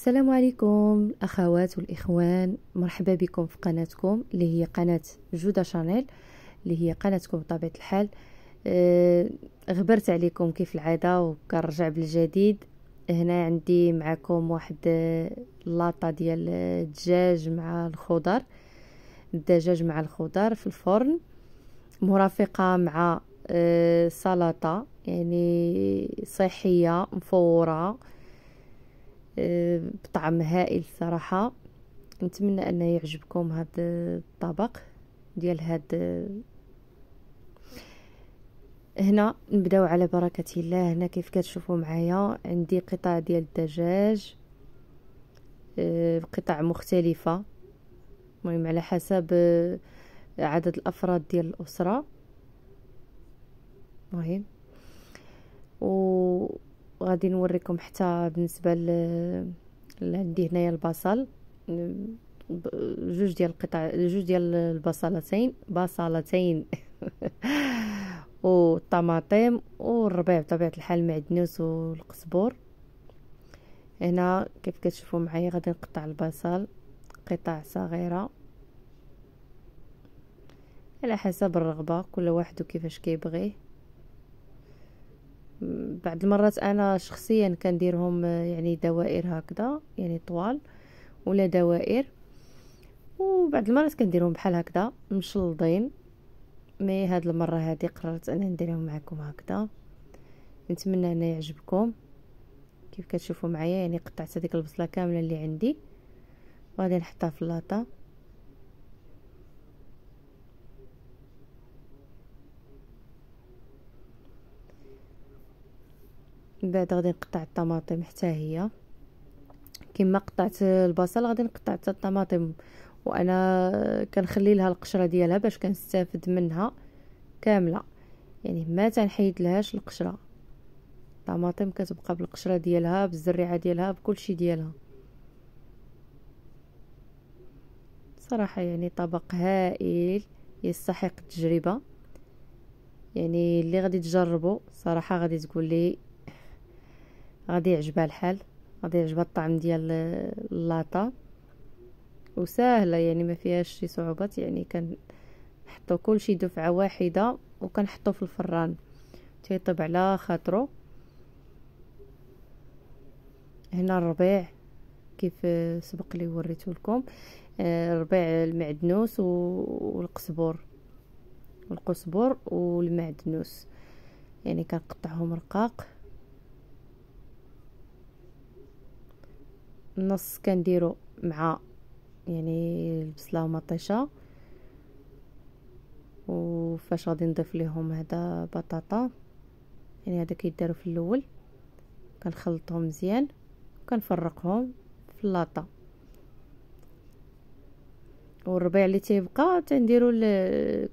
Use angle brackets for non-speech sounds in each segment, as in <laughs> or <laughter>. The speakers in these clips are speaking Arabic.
السلام عليكم الاخوات والاخوان مرحبا بكم في قناتكم اللي هي قناه جودا شانيل اللي هي قناتكم بطبيعه الحال آه، غبرت عليكم كيف العاده وكنرجع بالجديد هنا عندي معكم واحد آه، لاطه ديال الدجاج آه، مع الخضر الدجاج مع الخضر في الفرن مرافقه مع سلطه يعني صحيه مفوره بطعم آه، هائل صراحة نتمنى أن يعجبكم هذا الطبق ديال هذا آه، هنا نبداو على بركة الله هنا كيف كتشوفوا معايا عندي قطع ديال الدجاج آه، قطع مختلفة مهم على حسب عدد الأفراد ديال الأسرة مهم و وغادي نوريكم حتى بالنسبه ل عندي هنايا البصل جوج ديال القطع جوج ديال البصلتين بصلتين <laughs> والطماطم والربيع بطبيعه الحال المعدنوس والقزبر هنا كيف كتشوفوا معايا غادي نقطع البصل قطع صغيره على حسب الرغبه كل واحد وكيفاش كيبغيه بعض المرات انا شخصيا كنديرهم يعني دوائر هكذا يعني طوال ولا دوائر وبعض المرات كنديرهم بحال هكذا مشلضين مي هاد المره هادي قررت انا نديرهم معكم هكذا نتمنى ان يعجبكم كيف كتشوفوا معايا يعني قطعت هذيك البصله كامله اللي عندي وغادي نحطها في اللاطه من بعد غادي نقطع الطماطم حتى هي كما قطعت البصل غادي نقطع حتى الطماطم وانا كنخلي لها القشره ديالها باش كنستافد منها كامله يعني ما تنحيد لهاش القشره الطماطم كتبقى بالقشره ديالها بالزريعه ديالها بكلشي ديالها صراحه يعني طبق هائل يستحق التجربه يعني اللي غادي تجربه صراحه غادي تقول لي غادي يعجبها الحال غادي يعجبها الطعم ديال اللاطا وسهله يعني ما فيهاش شي صعوبات يعني كنحطو كلشي دفعه واحده وكنحطو في الفران تيطيب على خاطرو هنا الربيع كيف سبق لي وريته لكم آه، الربيع المعدنوس والقزبور القزبر والمعدنوس يعني كنقطعهم رقاق النص كنديرو مع يعني البصله ومطيشه وفاش غادي نضيف ليهم هذا بطاطا يعني هذا كيدارو في الاول كنخلطهم مزيان كنفرقهم في اللاطه والربيع اللي تيبقى تنديروا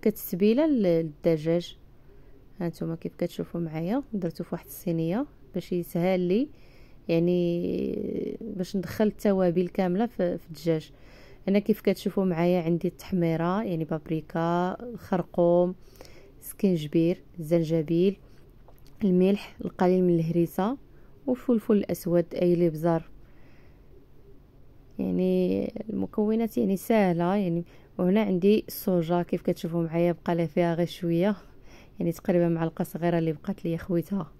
كتسبيله للدجاج هانتوما كيف كتشوفوا معايا درتو في واحد الصينيه باش يسهل لي يعني باش ندخل التوابل كامله في الدجاج انا كيف كتشوفوا معايا عندي التحميره يعني بابريكا خرقوم سكنجبير الزنجبيل الملح القليل من الهريسه والفلفل الاسود اي الابزار يعني المكونات يعني سهله يعني وهنا عندي الصوجا كيف كتشوفوا معايا بقى فيها غير شويه يعني تقريبا معلقه صغيره اللي بقات لي خويتها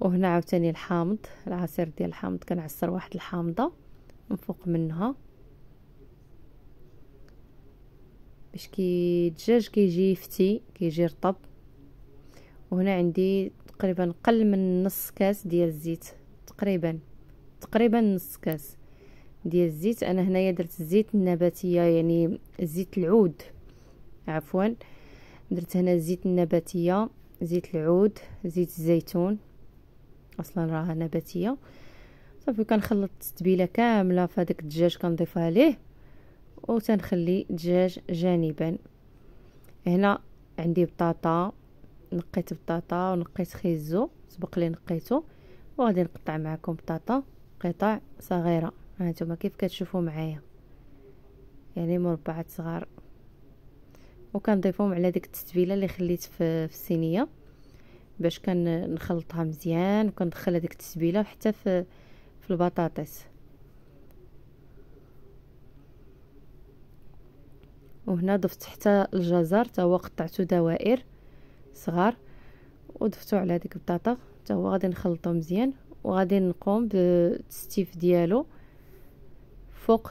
وهنا عاوتاني الحامض العصير ديال الحامض كنعصر واحد الحامضه من فوق منها باش كي الدجاج كيجي يفتي كيجي رطب وهنا عندي تقريبا قل من نص كاس ديال الزيت تقريبا تقريبا نص كاس ديال الزيت انا هنايا درت الزيت النباتيه يعني زيت العود عفوا درت هنا الزيت النباتيه زيت العود زيت الزيتون اصلا راها نباتيه صافي كنخلط التتبيله كامله فهداك الدجاج كنضيفها ليه وتنخلي الدجاج جانبا هنا عندي بطاطا نقيت بطاطا ونقيت خيزو سبق لي نقيته وغادي نقطع معكم بطاطا قطع صغيره ها نتوما كيف كتشوفوا معايا يعني مربعات صغار وكنضيفهم على ديك التتبيله اللي خليت في, في الصينيه باش كنخلطها مزيان وكندخل هذيك التسبيله حتى في في البطاطس وهنا ضفت حتى الجزر حتى هو قطعته دوائر صغار وضفته على هذيك البطاطا حتى هو غادي نخلطو مزيان وغادي نقوم بالتستيف ديالو فوق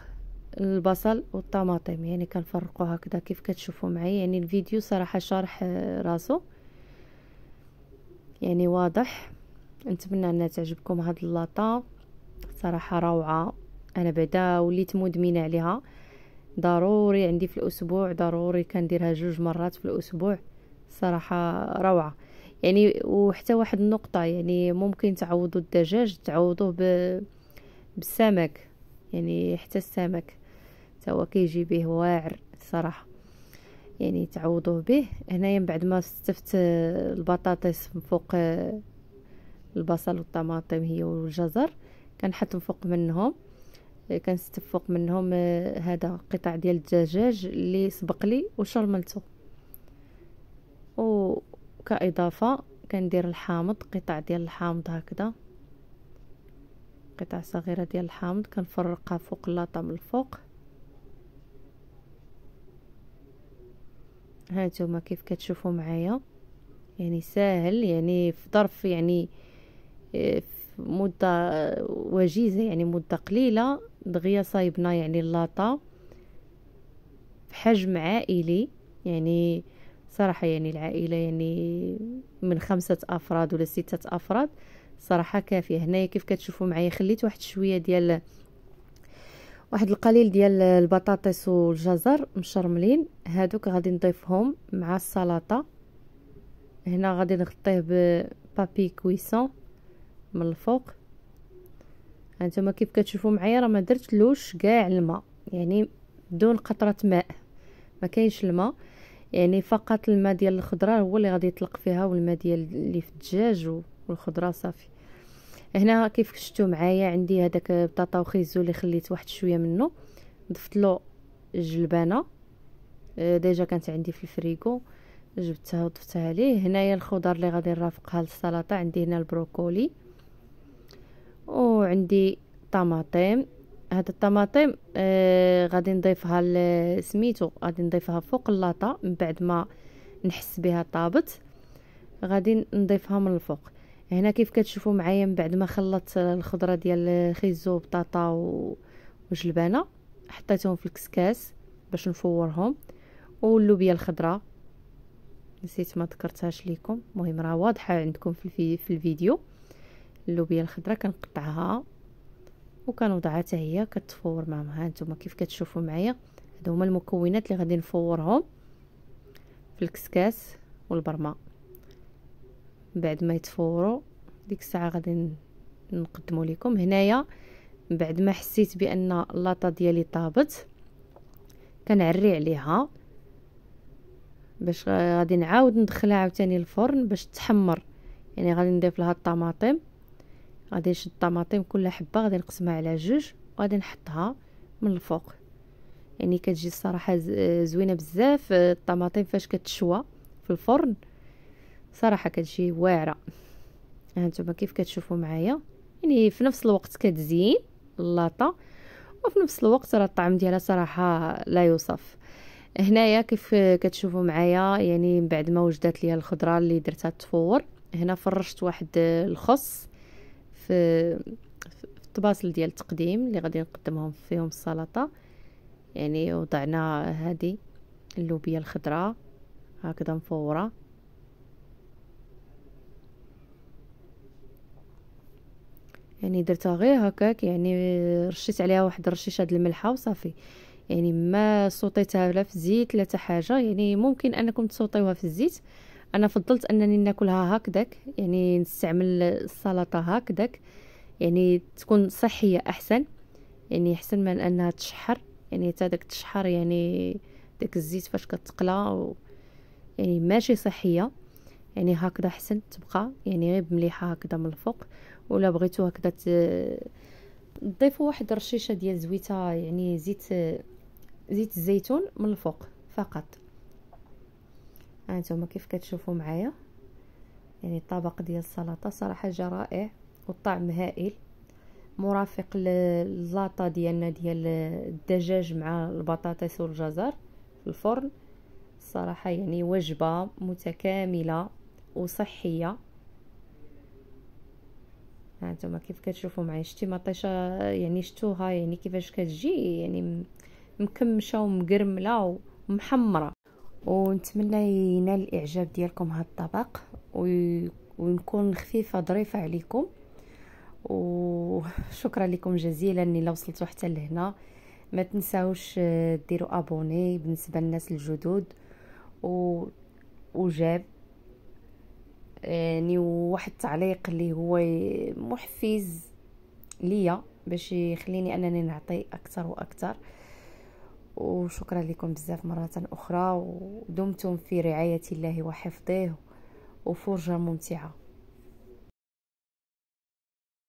البصل والطماطم يعني كنفرقو هكذا كيف كتشوفوا معايا يعني الفيديو صراحه شارح آه، راسو يعني واضح نتمنى انها تعجبكم هاد اللاطه صراحه روعه انا بعدا وليت مدمنه عليها ضروري عندي في الاسبوع ضروري كنديرها جوج مرات في الاسبوع صراحه روعه يعني وحتى واحد النقطه يعني ممكن تعوضوا الدجاج تعوضوه ب... بالسمك يعني حتى السمك هو كيجي به واعر صراحه يعني تعوضوه به هنايا من بعد ما استفت البطاطس من فوق آه، البصل والطماطم هي والجزر كنحط من فوق منهم آه، كنستف فوق منهم آه، هذا قطع ديال الدجاج اللي سبق لي وشرملته وكاضافه كندير الحامض قطع ديال الحامض هكذا قطع صغيره ديال الحامض كنفرقها فوق اللاطه من الفوق هانتوما كيف كتشوفوا معايا يعني ساهل يعني في ظرف يعني آه، في مدة آه، وجيزة يعني مدة قليلة دغيا صايبنا يعني اللاطة حجم عائلي يعني صراحة يعني العائلة يعني من خمسة أفراد ولا ستة أفراد صراحة كافية هنايا كيف كتشوفوا معايا خليت واحد شوية ديال واحد القليل ديال البطاطس والجزر مشرملين هادوك غادي نضيفهم مع السلطه هنا غادي نغطيه ببابي كويسون من الفوق هانتوما كيف كتشوفوا معايا راه ما درتلوش كاع الماء يعني بدون قطره ماء ما كاينش الماء يعني فقط الماء ديال الخضره هو اللي غادي يطلق فيها والماء ديال اللي في الدجاج والخضره صافي هنا كيف شفتوا معايا عندي هذاك بطاطا وخيزو اللي خليت واحد شويه منه ضفت له الجلبانه آه، ديجا كانت عندي في الفريغو جبتها وضفتها ليه هنايا الخضر اللي غادي نرافقها للسلطه عندي هنا البروكولي وعندي طماطم هاد الطماطم آه غادي نضيفها سميتو غادي نضيفها فوق اللاطه من بعد ما نحس بها طابت غادي نضيفها من الفوق هنا كيف كتشوفوا معايا من بعد ما خلطت الخضره ديال الخيزو وبطاطا وجلبانه حطيتهم في الكسكاس باش نفورهم واللوبيا الخضراء نسيت ما ذكرتهاش ليكم مهم راه واضحه عندكم في في الفيديو اللوبيا الخضراء كنقطعها وكنوضعها حتى هي كتفور معها ها انتم كيف كتشوفوا معايا هادو هما المكونات اللي غادي نفورهم في الكسكاس والبرمه بعد ما يتفوروا ديك الساعه غادي نقدمو لكم هنايا بعد ما حسيت بان اللاطا ديالي طابت كنعري عليها باش غادي نعاود ندخلها عاوتاني الفرن باش تحمر يعني غادي نضيف لها الطماطم غادي نشد الطماطم كل حبه غادي نقسمها على جوج وغادي نحطها من الفوق يعني كتجي الصراحه زوينه بزاف الطماطم فاش كتشوى في الفرن صراحه كتجي واعره هانتوما كيف كتشوفوا معايا يعني في نفس الوقت كتزين اللاطه وفي نفس الوقت راه الطعم ديالها صراحه لا يوصف هنايا كيف كتشوفوا معايا يعني من بعد ما وجدت لي الخضره اللي درتها تفور هنا فرشت واحد الخص في الطباسل ديال التقديم اللي غادي نقدمهم فيهم السلطه يعني وضعنا هذه اللوبيا الخضراء هكذا مفوره يعني درتها غير هكاك يعني رشيت عليها واحد الرشيشه د الملحه وصافي يعني ما صوتيتها لا في الزيت لا حاجه يعني ممكن انكم تصوتيوها في الزيت انا فضلت انني ناكلها هكذاك يعني نستعمل السلطه هكذاك يعني تكون صحيه احسن يعني احسن من انها تشحر يعني حتى داك التشحر يعني داك الزيت فاش كتقلى و يعني ماشي صحيه يعني هكذا حسن تبقى يعني غير مليحه هكذا من الفوق ولا بغيتو هكذا تضيفوا واحد رشيشه ديال زويته يعني زيت زيت الزيتون من الفوق فقط ها آه، كيف كتشوفوا معايا يعني الطبق ديال السلطه صراحه جا رائع والطعم هائل مرافق للاطا ديالنا ديال الدجاج مع البطاطس والجزر في الفرن صراحه يعني وجبه متكامله وصحيه ها كيف كتشوفوا معايا شتي مطيشه يعني شتوها يعني كيفاش كتجي يعني مكمشه ومقرمله ومحمره ونتمنى ينال الاعجاب ديالكم هذا الطبق ونكون خفيفه ظريفه عليكم وشكرا <laughs> لكم جزيلا الى وصلتوا حتى لهنا ما تنساوش آه، ديروا ابوني بالنسبه للناس الجدد و وجاب يعني واحد التعليق اللي هو محفز ليا باش يخليني انني نعطي اكثر واكثر وشكرا لكم بزاف مرة أخرى ودمتم في رعاية الله وحفظه وفرجة ممتعة